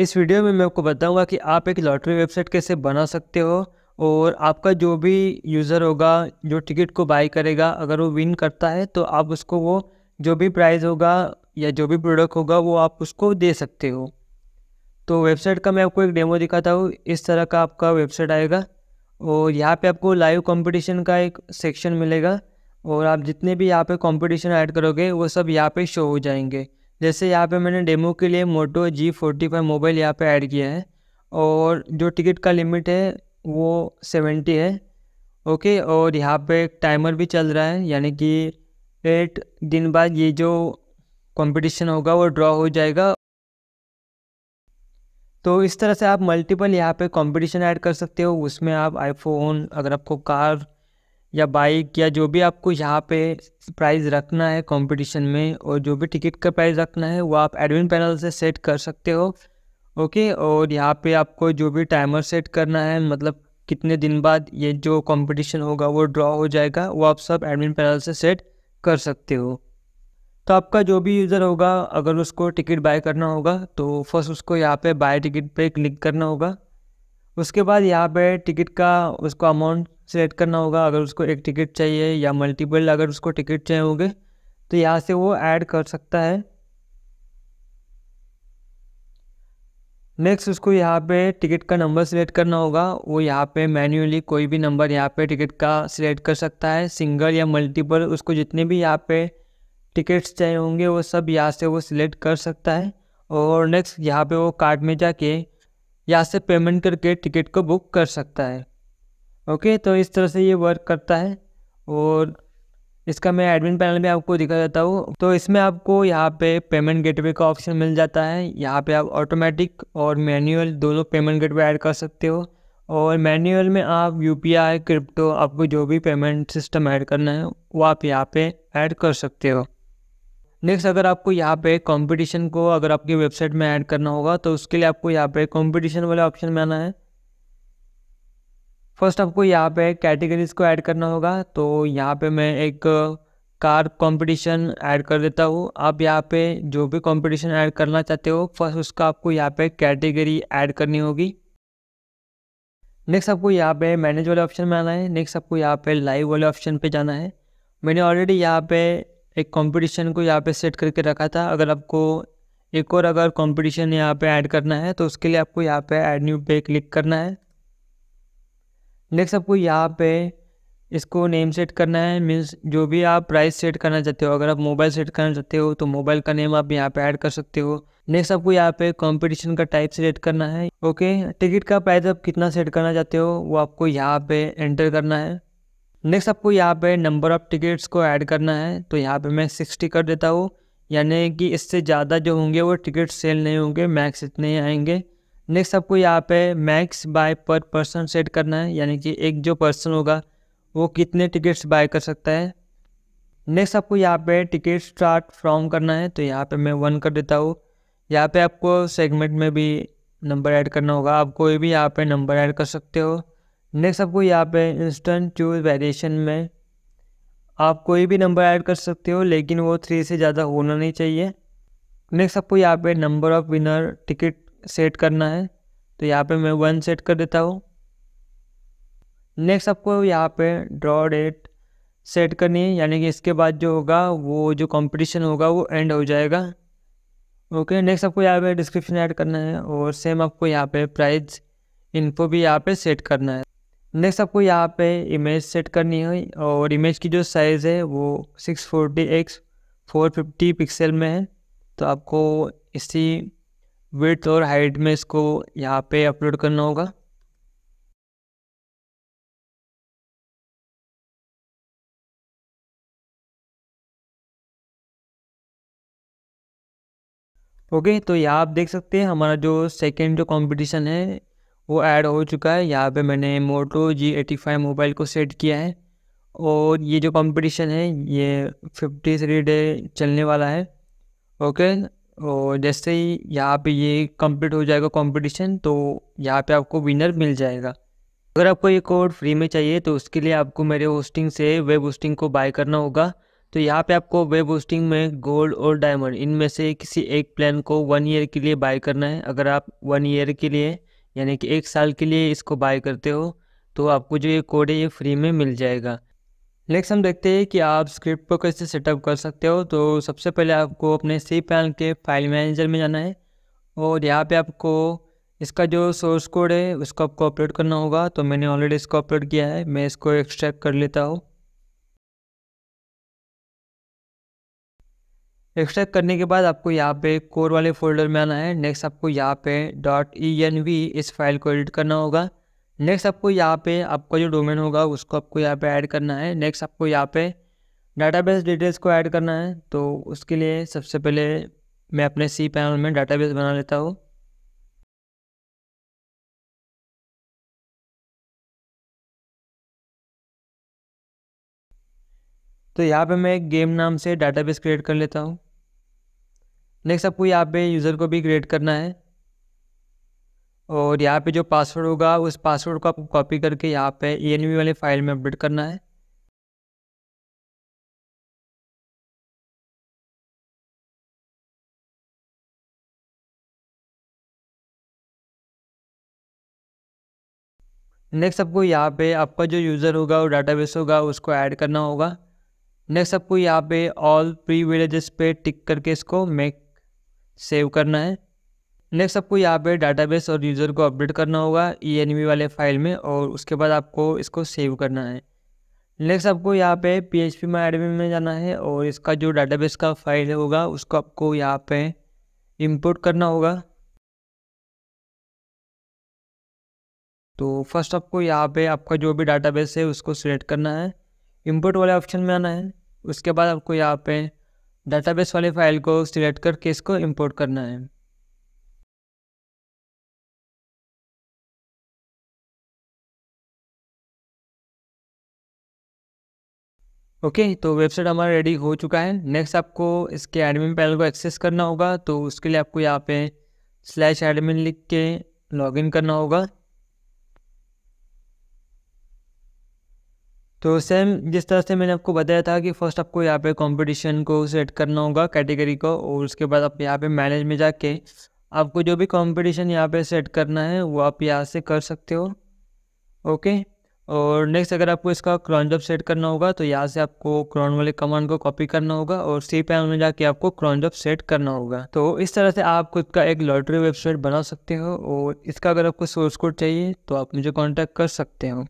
इस वीडियो में मैं आपको बताऊंगा कि आप एक लॉटरी वेबसाइट कैसे बना सकते हो और आपका जो भी यूज़र होगा जो टिकट को बाई करेगा अगर वो विन करता है तो आप उसको वो जो भी प्राइज़ होगा या जो भी प्रोडक्ट होगा वो आप उसको दे सकते हो तो वेबसाइट का मैं आपको एक डेमो दिखाता हूँ इस तरह का आपका वेबसाइट आएगा और यहाँ पे आपको लाइव कंपटीशन का एक सेक्शन मिलेगा और आप जितने भी यहाँ पे कंपटीशन ऐड करोगे वो सब यहाँ पे शो हो जाएंगे जैसे यहाँ पे मैंने डेमो के लिए Moto G forty five mobile यहाँ पे ऐड किया है और जो टिकट का लिमिट है वो सेवेंटी है ओके और यहाँ पे टाइमर भी चल रहा है यानी कि एट दिन बाद ये जो कंपटीशन होगा वो ड्रॉ हो जाएगा तो इस तरह से आप मल्टीपल यहाँ पे कंपटीशन ऐड कर सकते हो उसमें आप आईफोन अगर आपको कार या बाइक या जो भी आपको यहाँ पे प्राइस रखना है कंपटीशन में और जो भी टिकट का प्राइस रखना है वो आप एडमिन पैनल से सेट कर सकते हो ओके और यहाँ पे आपको जो भी टाइमर सेट करना है मतलब कितने दिन बाद ये जो कंपटीशन होगा वो ड्रॉ हो जाएगा वो आप सब एडमिन पैनल से सेट कर सकते हो तो आपका जो भी यूज़र होगा अगर उसको टिकट बाय करना होगा तो फर्स्ट उसको यहाँ पे बाय टिकट पे क्लिक करना होगा उसके बाद यहाँ पे टिकट का उसको अमाउंट सेलेक्ट करना होगा अगर उसको एक टिकट चाहिए या मल्टीपल अगर उसको टिकट चाहिए होंगे तो यहाँ से वो ऐड कर सकता है नेक्स्ट उसको यहाँ पे टिकट का नंबर सिलेक्ट करना होगा वो यहाँ पे मैन्युअली कोई भी नंबर यहाँ पे टिकट का सिलेक्ट कर सकता है सिंगल या मल्टीपल उसको जितने भी यहाँ पे टिकट्स चाहिए होंगे वो सब यहाँ से वो सिलेक्ट कर सकता है और नेक्स्ट यहाँ पे वो कार्ड में जाके यहाँ से पेमेंट करके टिकट को बुक कर सकता है ओके तो इस तरह से ये वर्क करता है और इसका मैं एडमिन पैनल में आपको दिखा देता हूँ तो इसमें आपको यहाँ पे पेमेंट गेटवे का ऑप्शन मिल जाता है यहाँ पे आप ऑटोमेटिक और मैनुअल दोनों पेमेंट गेटवे ऐड कर सकते हो और मैनुअल में आप यू क्रिप्टो आपको जो भी पेमेंट सिस्टम ऐड करना है वो आप यहाँ पे ऐड कर सकते हो नेक्स्ट अगर आपको यहाँ पे कंपटीशन को अगर आपकी वेबसाइट में ऐड करना होगा तो उसके लिए आपको यहाँ पे कंपटीशन वाले ऑप्शन में आना है फर्स्ट आपको यहाँ पे कैटेगरीज को ऐड करना होगा तो यहाँ पे मैं एक कार कंपटीशन ऐड कर देता हूँ आप यहाँ पे जो भी कंपटीशन ऐड करना चाहते हो फर्स्ट उसका आपको यहाँ पे कैटेगरी ऐड करनी होगी नेक्स्ट आपको यहाँ पे मैनेज वाले ऑप्शन में आना है नेक्स्ट आपको यहाँ पे लाइव वाले ऑप्शन पे जाना है मैंने ऑलरेडी यहाँ पे एक कंपटीशन को यहाँ पे सेट करके रखा था अगर आपको एक और अगर कंपटीशन यहाँ पे ऐड करना है तो उसके लिए आपको यहाँ पे ऐड न्यू पे क्लिक करना है नेक्स्ट आपको यहाँ पे इसको नेम सेट करना है मीन्स जो भी आप प्राइस सेट करना चाहते हो अगर आप मोबाइल सेट करना चाहते हो तो मोबाइल का नेम आप यहाँ पे ऐड कर सकते हो नेक्स्ट आपको यहाँ पे कंपटीशन का टाइप सेलेक्ट करना है ओके टिकट का प्राइस आप कितना सेट करना चाहते हो वो आपको यहाँ पे एंटर करना है नेक्स्ट आपको यहाँ पे नंबर ऑफ टिकट्स को ऐड करना है तो यहाँ पे मैं सिक्सटी कर देता हूँ यानी कि इससे ज़्यादा जो होंगे वो टिकट सेल नहीं होंगे मैक्स इतने आएंगे नेक्स्ट आपको यहाँ पे max buy per person set करना है यानी कि एक जो पर्सन होगा वो कितने टिकट्स बाय कर सकता है नेक्स्ट आपको यहाँ पे टिकट स्टार्ट फ्रॉम करना है तो यहाँ पे मैं वन कर देता हूँ यहाँ पे आपको सेगमेंट में भी नंबर ऐड करना होगा आप कोई भी यहाँ पे नंबर ऐड कर सकते हो नेक्स्ट आपको यहाँ पे इंस्टेंट चूज वेरिएशन में आप कोई भी नंबर ऐड कर सकते हो लेकिन वो थ्री से ज़्यादा होना नहीं चाहिए नेक्स्ट आपको यहाँ पे number of winner ticket set करना है तो यहाँ पे मैं वन सेट कर देता हूँ नेक्स्ट आपको यहाँ पे ड्रॉ डेट सेट करनी है यानी कि इसके बाद जो होगा वो जो कंपटीशन होगा वो एंड हो जाएगा ओके नेक्स्ट आपको यहाँ पे डिस्क्रिप्शन ऐड करना है और सेम आपको यहाँ पे प्राइस इनको भी यहाँ पे सेट करना है नेक्स्ट आपको यहाँ पे इमेज सेट करनी है और इमेज की जो साइज़ है वो six forty x four fifty pixel में है तो आपको इसी विथ और हाइट में इसको यहाँ पे अपलोड करना होगा ओके okay, तो यहाँ आप देख सकते हैं हमारा जो सेकेंड जो कंपटीशन है वो ऐड हो चुका है यहाँ पे मैंने Moto G eighty five mobile को सेट किया है और ये जो कंपटीशन है ये फिफ्टी थ्री डे चलने वाला है ओके okay, और जैसे ही यहाँ पे ये कंप्लीट हो जाएगा कंपटीशन तो यहाँ पे आपको विनर मिल जाएगा अगर आपको ये कोड फ्री में चाहिए तो उसके लिए आपको मेरे होस्टिंग से वेब होस्टिंग को बाय करना होगा तो यहाँ पे आपको वेब होस्टिंग में गोल्ड और डायमंड इनमें से किसी एक प्लान को वन ईयर के लिए बाय करना है अगर आप वन ईयर के लिए यानी कि एक साल के लिए इसको बाय करते हो तो आपको जो ये कोड है ये फ्री में मिल जाएगा नेक्स्ट हम देखते हैं कि आप स्क्रिप्ट को कैसे सेटअप कर सकते हो तो सबसे पहले आपको अपने सी पैन के फाइल मैनेजर में जाना है और यहाँ पे आपको इसका जो सोर्स कोड है उसको आपको अपलोड करना होगा तो मैंने ऑलरेडी इसको अपलोड किया है मैं इसको एक्सट्रैक्ट कर लेता हूँ एक्सट्रैक्ट करने के बाद आपको यहाँ पे कोर वाले फोल्डर में आना है नेक्स्ट आपको यहाँ पे डॉट ई एन वी इस फाइल को एडिट करना होगा नेक्स्ट आपको यहाँ पे आपका जो डोमेन होगा उसको आपको यहाँ पे ऐड करना है नेक्स्ट आपको यहाँ पे डाटाबेस डिटेल्स को ऐड करना है तो उसके लिए सबसे पहले मैं अपने सी पैनल में डाटाबेस बना लेता हूँ तो यहाँ पे मैं गेम नाम से डाटाबेस क्रिएट कर लेता हूँ नेक्स्ट आपको यहाँ पे यूज़र को भी क्रिएट करना है और यहाँ पे जो पासवर्ड होगा उस पासवर्ड को आपको कॉपी करके यहाँ पे ई वाले फाइल में अपडेट करना है नेक्स्ट आपको यहाँ पे आपका जो यूज़र होगा और डाटाबेस होगा उसको ऐड करना होगा नेक्स्ट आपको यहाँ पे ऑल प्री विलेजेस पे टिक करके इसको मेक सेव करना है नेक्स्ट आपको यहाँ पे डाटाबेस और यूज़र को अपडेट करना होगा ई वाले फाइल में और उसके बाद आपको इसको सेव करना है नेक्स्ट आपको यहाँ पे पी एच पी में जाना है और इसका जो डाटाबेस का फाइल होगा उसको आपको यहाँ पे इंपोर्ट करना होगा तो फर्स्ट आपको यहाँ पे आपका जो भी डाटाबेस है उसको सिलेक्ट करना है इंपोर्ट वाले ऑप्शन में आना है उसके बाद आपको यहाँ पे डाटाबेस वाले फाइल को सिलेक्ट करके इसको इम्पोर्ट करना है ओके okay, तो वेबसाइट हमारा रेडी हो चुका है नेक्स्ट आपको इसके एडमिन पैनल को एक्सेस करना होगा तो उसके लिए आपको यहाँ पे स्लैश एडमिन लिख के लॉगिन करना होगा तो सेम जिस तरह से मैंने आपको बताया था कि फर्स्ट आपको यहाँ पे कंपटीशन को सेट करना होगा कैटेगरी को और उसके बाद आप यहाँ पे मैनेज में जाके आपको जो भी कॉम्पिटिशन यहाँ पे सेट करना है वो आप यहाँ से कर सकते हो ओके okay? और नेक्स्ट अगर आपको इसका क्रॉन जॉब सेट करना होगा तो यहाँ से आपको क्रॉन वाले कमांड को कॉपी करना होगा और सी पैनल में जाके आपको क्रॉन जॉब सेट करना होगा तो इस तरह से आप खुद का एक लॉटरी वेबसाइट बना सकते हो और इसका अगर आपको सोर्स कोड चाहिए तो आप मुझे कॉन्टैक्ट कर सकते हो